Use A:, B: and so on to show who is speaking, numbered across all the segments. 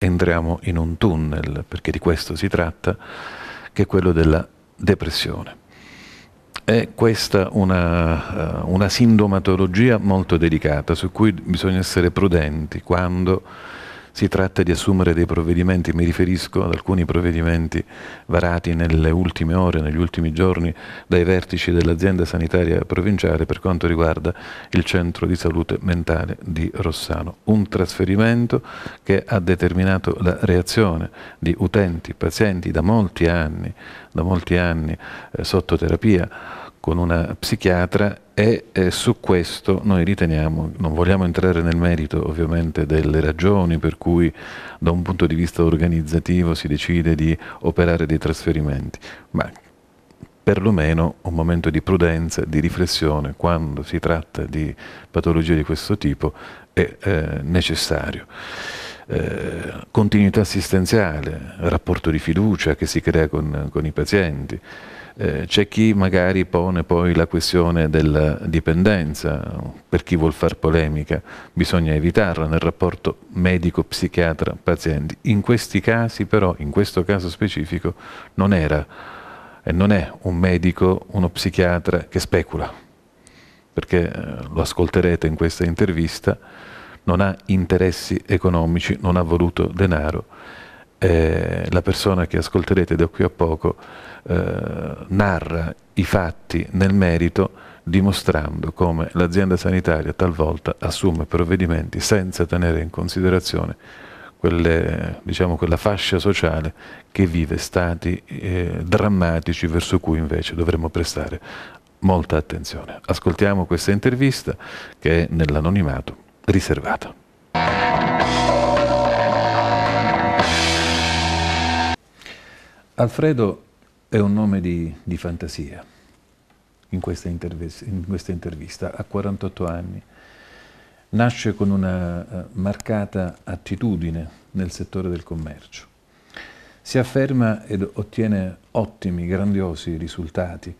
A: entriamo in un tunnel, perché di questo si tratta, che è quello della depressione. È questa una, eh, una sintomatologia molto delicata su cui bisogna essere prudenti quando si tratta di assumere dei provvedimenti, mi riferisco ad alcuni provvedimenti varati nelle ultime ore, negli ultimi giorni dai vertici dell'azienda sanitaria provinciale per quanto riguarda il centro di salute mentale di Rossano. Un trasferimento che ha determinato la reazione di utenti, pazienti da molti anni, da molti anni eh, sotto terapia con una psichiatra e eh, su questo noi riteniamo, non vogliamo entrare nel merito ovviamente delle ragioni per cui da un punto di vista organizzativo si decide di operare dei trasferimenti, ma perlomeno un momento di prudenza, di riflessione quando si tratta di patologie di questo tipo è eh, necessario. Eh, continuità assistenziale, rapporto di fiducia che si crea con, con i pazienti. Eh, c'è chi magari pone poi la questione della dipendenza, per chi vuol far polemica, bisogna evitarla nel rapporto medico psichiatra paziente In questi casi però, in questo caso specifico, non era e non è un medico, uno psichiatra che specula, perché eh, lo ascolterete in questa intervista, non ha interessi economici, non ha voluto denaro eh, la persona che ascolterete da qui a poco eh, narra i fatti nel merito dimostrando come l'azienda sanitaria talvolta assume provvedimenti senza tenere in considerazione quelle, diciamo, quella fascia sociale che vive stati eh, drammatici verso cui invece dovremmo prestare molta attenzione. Ascoltiamo questa intervista che è nell'anonimato riservata. Alfredo è un nome di, di fantasia in questa, in questa, intervista, ha 48 anni, nasce con una eh, marcata attitudine nel settore del commercio, si afferma ed ottiene ottimi, grandiosi risultati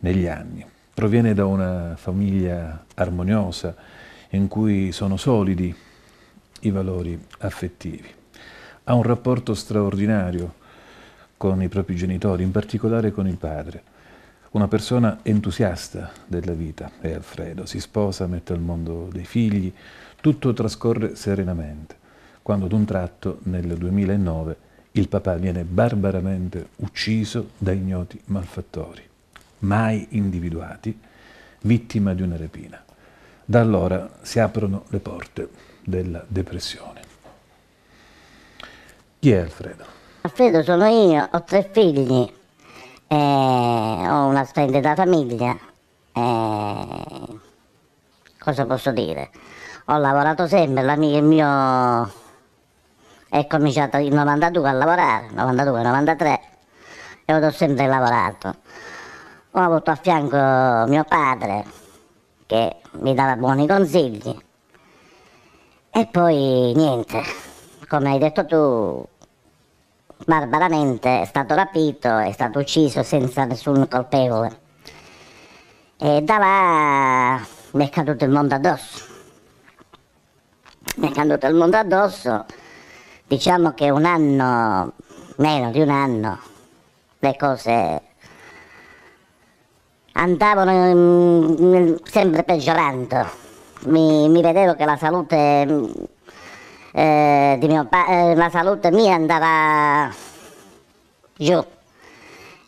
A: negli anni, proviene da una famiglia armoniosa in cui sono solidi i valori affettivi, ha un rapporto straordinario con i propri genitori, in particolare con il padre. Una persona entusiasta della vita è Alfredo, si sposa, mette al mondo dei figli, tutto trascorre serenamente, quando ad un tratto, nel 2009, il papà viene barbaramente ucciso da ignoti malfattori, mai individuati, vittima di una rapina. Da allora si aprono le porte della depressione. Chi è Alfredo?
B: Alfredo sono io, ho tre figli, eh, ho una splendida famiglia. Eh, cosa posso dire? Ho lavorato sempre, l'amico mio è cominciato il 92 a lavorare, 92-93, e ho sempre lavorato. Ho avuto a fianco mio padre che mi dava buoni consigli. E poi niente, come hai detto tu, barbaramente, è stato rapito, è stato ucciso senza nessun colpevole. E da là mi è caduto il mondo addosso. Mi è caduto il mondo addosso, diciamo che un anno, meno di un anno, le cose andavano in, sempre peggiorando. Mi, mi, vedevo che la salute eh, di mio padre, eh, la salute mia andava giù.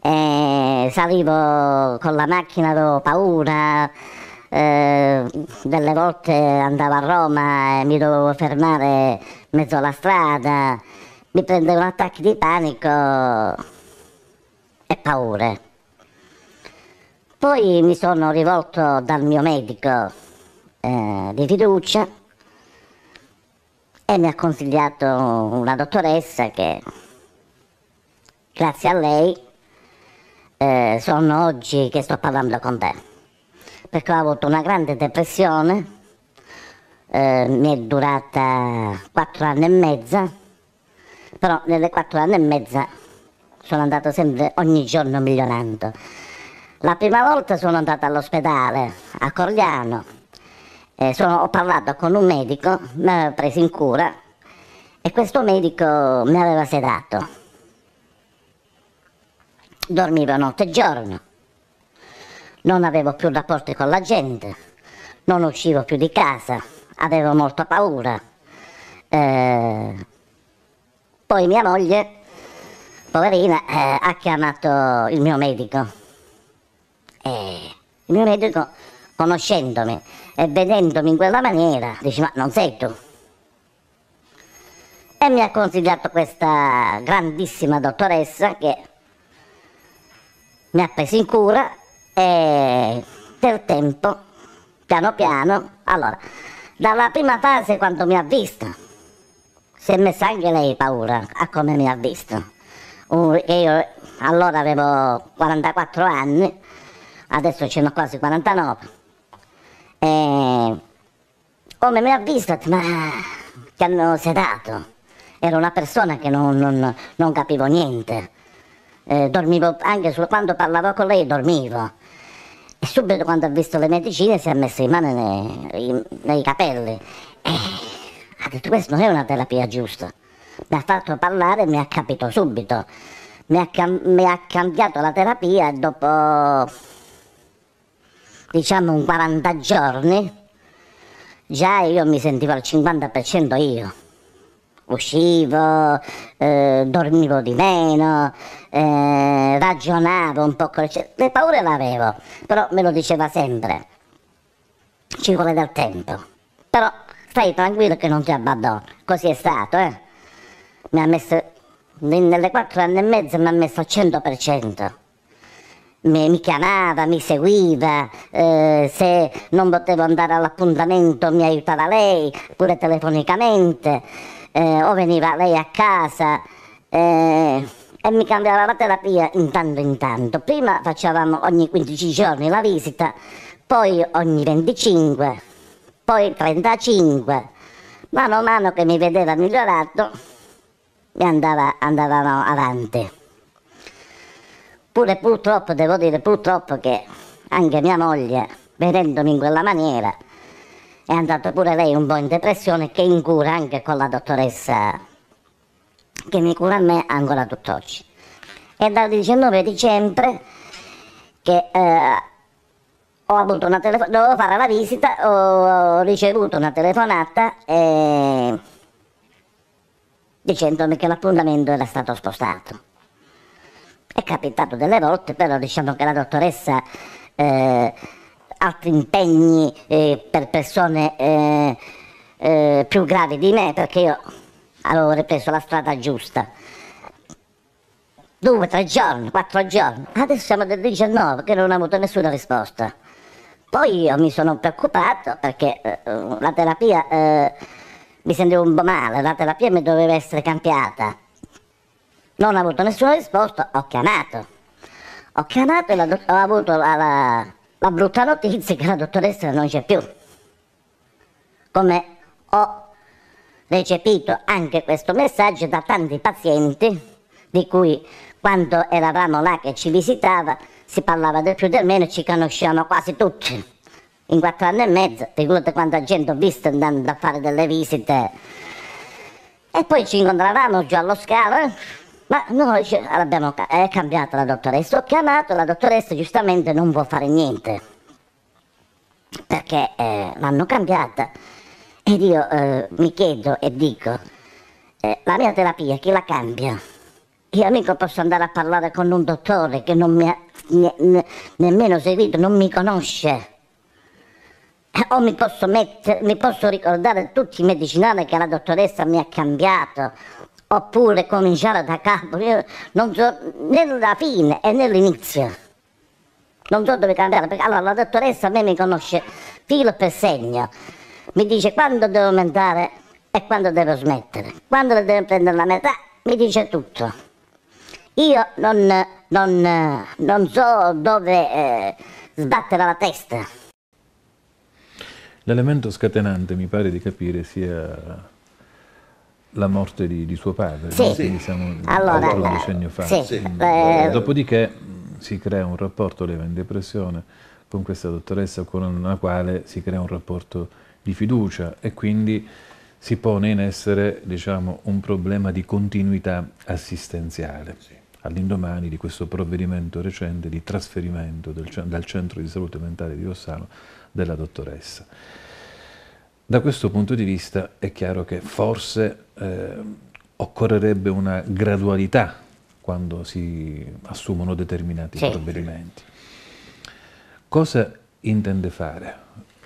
B: E eh, salivo con la macchina, avevo paura, eh, delle volte andavo a Roma e mi dovevo fermare in mezzo alla strada, mi prendevano attacchi di panico e paure. Poi mi sono rivolto dal mio medico eh, di fiducia e mi ha consigliato una dottoressa che grazie a lei eh, sono oggi che sto parlando con te perché ho avuto una grande depressione eh, mi è durata quattro anni e mezza però nelle quattro anni e mezza sono andato sempre ogni giorno migliorando la prima volta sono andato all'ospedale a Corigliano eh, sono, ho parlato con un medico, mi aveva preso in cura e questo medico mi aveva sedato. Dormivo notte e giorno, non avevo più rapporti con la gente, non uscivo più di casa, avevo molta paura. Eh, poi mia moglie, poverina, eh, ha chiamato il mio medico. E il mio medico, conoscendomi, e vedendomi in quella maniera dice ma non sei tu e mi ha consigliato questa grandissima dottoressa che mi ha preso in cura e del tempo piano piano allora dalla prima fase quando mi ha visto si è messa anche lei paura a come mi ha visto Uh, io allora avevo 44 anni, adesso ce ho quasi 49. E... Oh, me l'ha visto, ma ti hanno sedato. Ero una persona che non, non, non capivo niente. Eh, dormivo anche solo quando parlavo con lei, dormivo. E subito quando ha visto le medicine si è messo in mano nei, nei, capelli. E eh, ha detto questa non è una terapia giusta. Mi ha fatto parlare e mi ha capito subito. Mi ha, mi ha cambiato la terapia e dopo diciamo un 40 giorni, già io mi sentivo al 50% io. Uscivo, eh, dormivo di meno, eh, ragionavo un po', con le cioè, paure l'avevo, però me lo diceva sempre, ci vuole del tempo. Però stai tranquillo che non ti abbandono, così è stato, eh. Mi ha messo, nelle quattro anni e mezzo mi ha messo al 100% mi, chiamava, mi seguiva, eh, se non potevo andare all'appuntamento mi aiutava lei, pure telefonicamente, eh, o veniva lei a casa eh, e mi cambiava la terapia tanto in tanto. Prima facevamo ogni 15 giorni la visita, poi ogni 25, poi 35. Mano a mano che mi vedeva migliorato, andava, andavamo avanti. Pure purtroppo, devo dire purtroppo che anche mia moglie, vedendomi in quella maniera, è andata pure lei un po' in depressione che in cura anche con la dottoressa che mi cura a me ancora tutt'oggi. È dal 19 dicembre che eh, ho avuto una telefonata, dovevo fare la visita, ho ricevuto una telefonata e... Eh, dicendomi che l'appuntamento era stato spostato. È capitato delle volte, però diciamo che la dottoressa eh, altri impegni eh, per persone eh, eh, più gravi di me perché io avevo ripreso la strada giusta. Due, tre giorni, quattro giorni. Adesso siamo del 19 che non ho avuto nessuna risposta. Poi io mi sono preoccupato perché eh, la terapia eh, mi sentivo un po' male, la terapia mi doveva essere cambiata non ho avuto nessuna risposta, ho chiamato. Ho chiamato e do- ho avuto la, la, la brutta notizia che la dottoressa non c'è più. Come ho recepito anche questo messaggio da tanti pazienti, di cui quando eravamo là che ci visitava si parlava del più del meno, ci conosciamo quasi tutti. In quattro anni e mezzo, figurate quanta gente ho visto andando a fare delle visite. E poi ci incontravamo giù allo scalo eh. Ma noi abbiamo è cambiata la dottoressa, ho chiamato la dottoressa giustamente non può fare niente, perché eh, l'hanno cambiata. Ed io eh, mi chiedo e dico, eh, la mia terapia chi la cambia? Io mica posso andare a parlare con un dottore che non mi ha ne, ne, nemmeno seguito, non mi conosce. Eh, o mi posso, mettere, mi posso ricordare tutti i medicinali che la dottoressa mi ha cambiato, oppure cominciare da capo, io non so né la fine e né l'inizio. Non so dove cambiare, perché allora la dottoressa a me mi conosce filo per segno, mi dice quando devo aumentare e quando devo smettere, quando devo prendere la metà, mi dice tutto. Io non, non, non so dove eh, sbattere la testa.
A: L'elemento scatenante mi pare di capire sia la morte di, di suo padre, sì. No? quindi siamo allora, un decennio eh, fa. Sì. Sì. Eh. Dopodiché mm, si crea un rapporto, leva in depressione, con questa dottoressa con la quale si crea un rapporto di fiducia e quindi si pone in essere diciamo, un problema di continuità assistenziale. Sì. All'indomani di questo provvedimento recente di trasferimento del, dal centro di salute mentale di Rossano della dottoressa. Da questo punto di vista è chiaro che forse eh, occorrerebbe una gradualità quando si assumono determinati sì. Certo. provvedimenti. Cosa intende fare?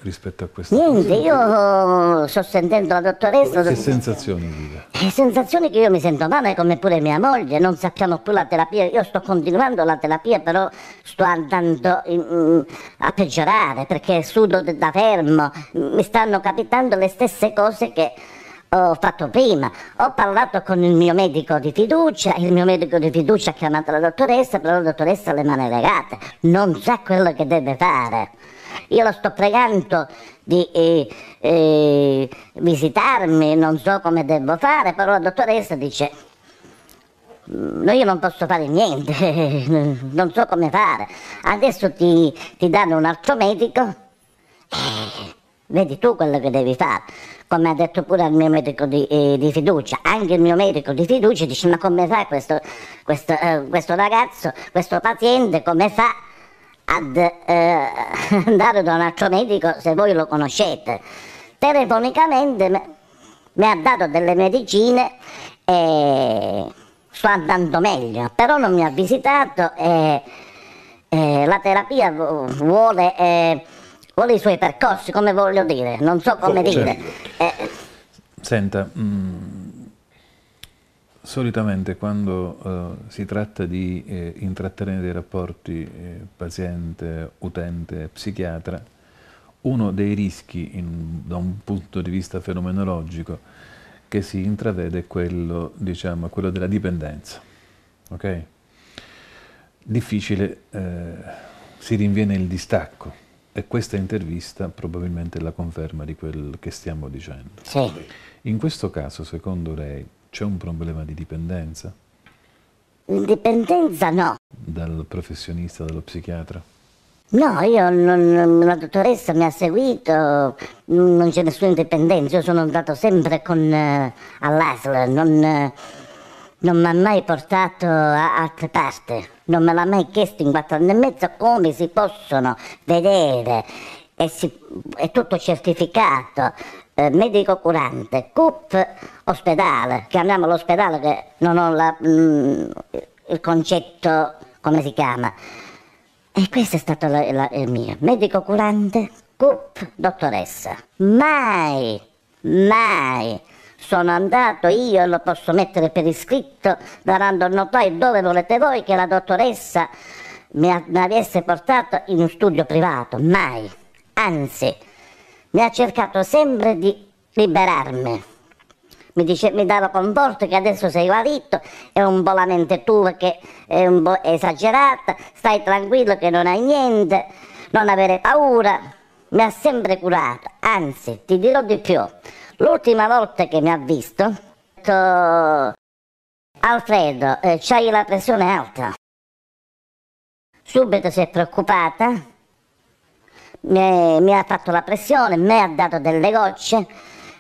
A: rispetto a questo? Niente,
B: io eh, sto sentendo la dottoressa. Che sensazioni vive? Eh, sensazioni che io mi sento male, come pure mia moglie, non sappiamo più la terapia. Io sto continuando la terapia, però sto andando in, mm, a peggiorare perché sudo da fermo. Mi stanno capitando le stesse cose che ho fatto prima, ho parlato con il mio medico di fiducia, il mio medico di fiducia ha chiamato la dottoressa, però la dottoressa ha le mani legate, non sa quello che deve fare. Io lo sto pregando di eh, eh, visitarmi, non so come devo fare, però la dottoressa dice mm, No, io non posso fare niente, non so come fare. Adesso ti, ti danno un altro medico. Eh, Vedi tu quello che devi fare. Come ha detto pure il mio medico di, eh, di fiducia, anche il mio medico di fiducia dice: Ma come fa questo, questo, eh, questo ragazzo, questo paziente, come fa ad eh, andare da un altro medico se voi lo conoscete? Telefonicamente mi ha dato delle medicine e sto andando meglio, però non mi ha visitato e la terapia vuole eh, vuole i suoi percorsi, come voglio dire, non so come oh, dire. Certo. Eh. eh.
A: Senta, mh, mm, solitamente quando uh, si tratta di eh, intrattenere dei rapporti eh, paziente, utente, psichiatra, uno dei rischi in, da un punto di vista fenomenologico che si intravede è quello, diciamo, quello della dipendenza. Okay? Difficile, eh, si rinviene il distacco e questa intervista probabilmente è la conferma di quel che stiamo dicendo. Sì. In questo caso, secondo lei, c'è un problema di dipendenza?
B: Indipendenza no.
A: Dal professionista, dallo psichiatra?
B: No, io non, la dottoressa mi ha seguito, non c'è nessuna indipendenza, io sono andato sempre con, eh, all'ASL, non, eh, non mi ha mai portato a altre parti non me l'ha mai chiesto in quattro anni e mezzo come si possono vedere e si, è tutto certificato eh, medico curante, CUP ospedale, chiamiamolo ospedale che non ho la, mh, mm, il concetto come si chiama e questo è stato la, la, il mio medico curante, CUP dottoressa mai, mai sono andato io lo posso mettere per iscritto narrando il notaio dove volete voi che la dottoressa mi, mi avesse portato in un studio privato, mai, anzi mi ha cercato sempre di liberarmi. Mi, dice, mi, dava conforto che adesso sei guarito, è un po' la mente tua che è, un po' esagerata, stai tranquillo che non hai niente, non avere paura. Mi ha sempre curato, anzi ti dirò di più, L'ultima volta che mi ha visto, ha detto Alfredo, eh, c'hai la pressione alta. Subito si è preoccupata, mi, mi ha fatto la pressione, mi ha dato delle gocce,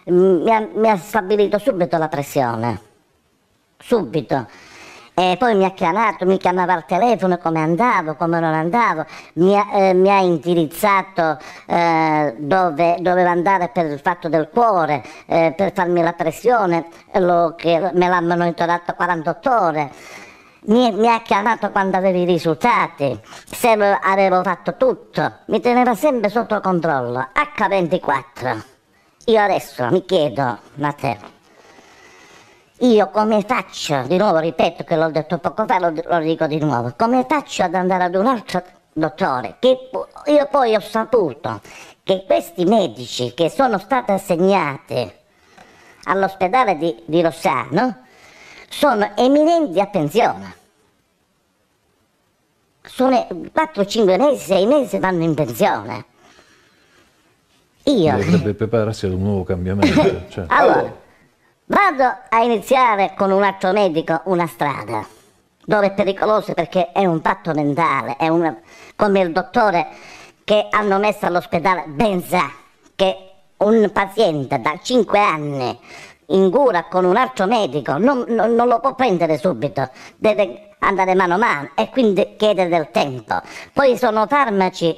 B: mi ha, mi ha stabilito subito la pressione. Subito. E poi mi ha chiamato, mi chiamava al telefono come andavo, come non andavo, mi ha, eh, mi ha indirizzato eh, dove dovevo andare per il fatto del cuore, eh, per farmi la pressione, lo, che me l'ha monitorato 48 ore. Mi, mi, ha chiamato quando avevi i risultati, se avevo fatto tutto, mi teneva sempre sotto controllo, H24. Io adesso mi chiedo, Matteo, io come faccio, di nuovo ripeto che l'ho detto poco fa, lo, lo dico di nuovo, come faccio ad andare ad un altro dottore? Che io poi ho saputo che questi medici che sono stati assegnati all'ospedale di, di Rossano sono eminenti a pensione. Sono 4, 5 mesi, 6 mesi vanno in pensione.
A: Io... Dovrebbe prepararsi ad un nuovo cambiamento. Cioè. allora,
B: Vado a iniziare con un altro medico una strada, dove è pericoloso perché è un patto mentale, è una, come il dottore che hanno messo all'ospedale ben sa che un paziente da 5 anni in cura con un altro medico non, non, non lo può prendere subito, deve andare mano a mano e quindi chiede del tempo. Poi sono farmaci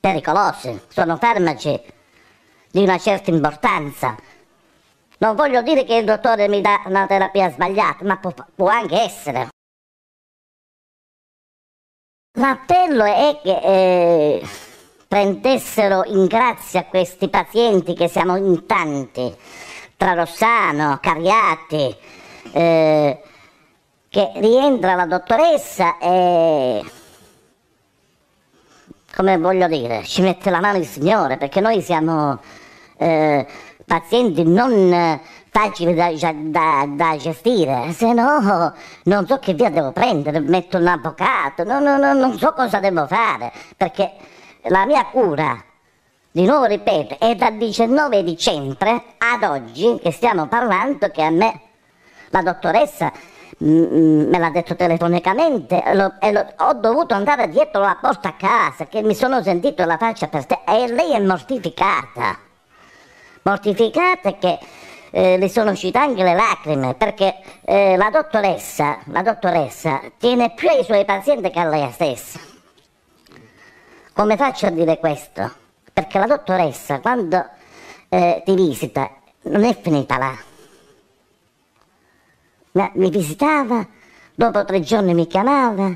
B: pericolosi, sono farmaci di una certa importanza non voglio dire che il dottore mi dà una terapia sbagliata, ma può, può anche essere. L'appello è che eh, prendessero in grazia questi pazienti che siamo in tanti, tra Rossano, Cariati, eh, che rientra la dottoressa e come voglio dire, ci mette la mano il Signore, perché noi siamo eh, pazienti non eh, facili da, da, da, gestire, se no non so che via devo prendere, metto un avvocato, no, no, no, non so cosa devo fare, perché la mia cura, di nuovo ripeto, è dal 19 dicembre ad oggi che stiamo parlando che a me la dottoressa me l'ha detto telefonicamente lo, e lo, ho dovuto andare dietro la porta a casa che mi sono sentito la faccia per te e lei è mortificata mortificata che eh, le sono uscite anche le lacrime perché eh, la, dottoressa, la dottoressa tiene più ai suoi pazienti che a lei stessa. Come faccio a dire questo? Perché la dottoressa quando eh, ti visita non è finita là. Ma mi visitava, dopo tre giorni mi chiamava,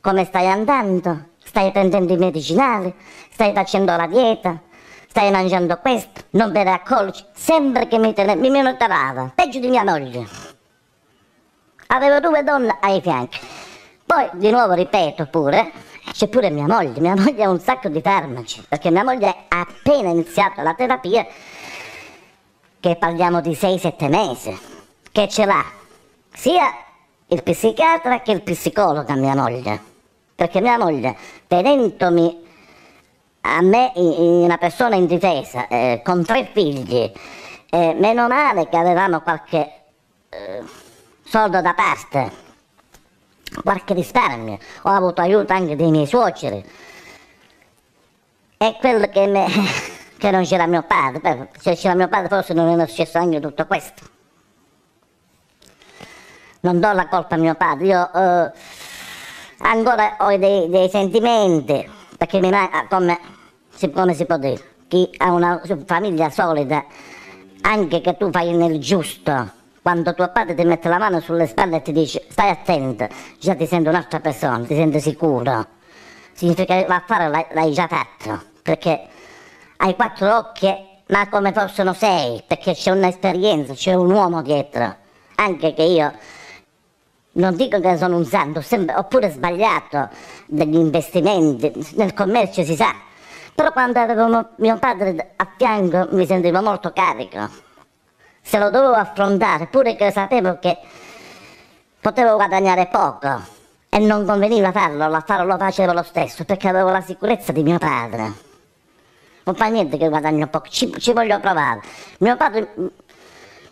B: come stai andando? Stai prendendo i medicinali? Stai facendo la dieta? stai mangiando questo, non per accolci, sempre che mi, tenevo, mi menottavava, peggio di mia moglie. Avevo due donne ai fianchi. Poi, di nuovo ripeto pure, c'è pure mia moglie, mia moglie ha un sacco di farmaci, perché mia moglie ha appena iniziato la terapia, che parliamo di 6-7 mesi, che ce l'ha sia il psichiatra che il psicologo a mia moglie, perché mia moglie, tenendomi a me, una persona indifesa, eh, con tre figli, eh, meno male che avevamo qualche eh, soldo da parte, qualche risparmio, ho avuto aiuto anche dei miei suoceri. E quello che, me, che non c'era mio padre, Beh, se c'era mio padre forse non era successo anche tutto questo. Non do la colpa a mio padre, io eh, ancora ho dei, dei sentimenti perché mi manca, ah, come, come si può dire, chi ha una famiglia solida, anche che tu fai nel giusto, quando tuo padre ti mette la mano sulle spalle e ti dice stai attento, già ti sento un'altra persona, ti sento sicuro, significa che l'affare l'hai, l'hai già fatto, perché hai quattro occhi ma come fossero sei, perché c'è un'esperienza, c'è un uomo dietro, anche che io non dico che sono un santo, ho pure sbagliato degli investimenti, nel commercio si sa, però quando avevo mio padre a fianco mi sentivo molto carico, se lo dovevo affrontare, pure che sapevo che potevo guadagnare poco e non conveniva farlo, farlo lo facevo lo stesso perché avevo la sicurezza di mio padre. Non fa niente che guadagno poco, ci, ci voglio provare. Mio padre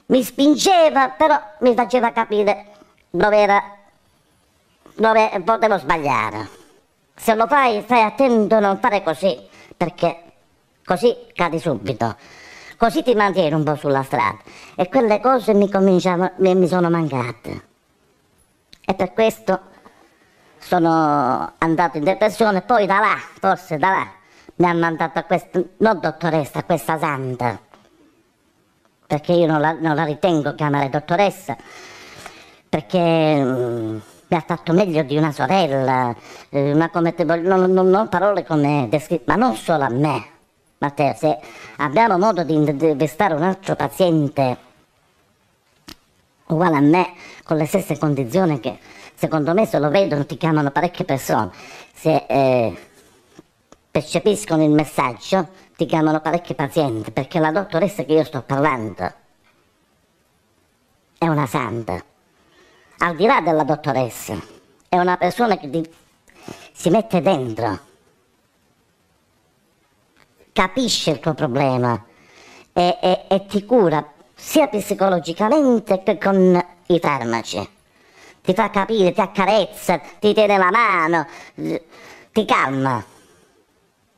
B: mi spingeva, però mi faceva capire doveva, dove potevo sbagliare. Se lo fai, stai attento a non fare così, perché così cadi subito. Così ti mantieni un po' sulla strada. E quelle cose mi, mi sono mancate. E per questo sono andato in depressione, poi da là, forse da là, mi hanno mandato a questa, non dottoressa, a questa santa, perché io non la, non la ritengo chiamare dottoressa, perché mh, mm, mi ha fatto meglio di una sorella, eh, ma come te voglio, non, non, non parole come descritte, ma non solo a me, Matteo, se abbiamo modo di intervistare un altro paziente uguale a me, con le stesse condizioni che secondo me se lo vedono ti chiamano parecchie persone, se eh, percepiscono il messaggio ti chiamano parecchie pazienti, perché la dottoressa che io sto parlando è una santa al di là della dottoressa, è una persona che di, si mette dentro, capisce il tuo problema e, e, e ti cura sia psicologicamente che con i farmaci. Ti fa capire, ti accarezza, ti tiene la mano, ti calma,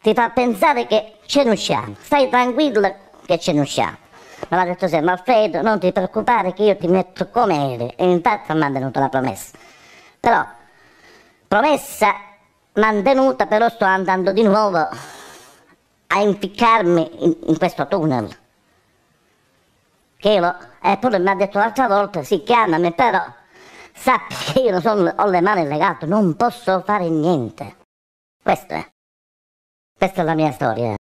B: ti fa pensare che ce ne usciamo. Stai tranquillo che ce ne usciamo. Me ha detto sempre, Alfredo, non ti preoccupare che io ti metto come eri. E intanto ha mantenuto la promessa. Però, promessa mantenuta, però sto andando di nuovo a impiccarmi in, in questo tunnel. Che lo, eppure mi ha detto l'altra volta, sì, chiamami, però sappi che io sono, ho le mani legate, non posso fare niente. Questo è, questa è la mia storia.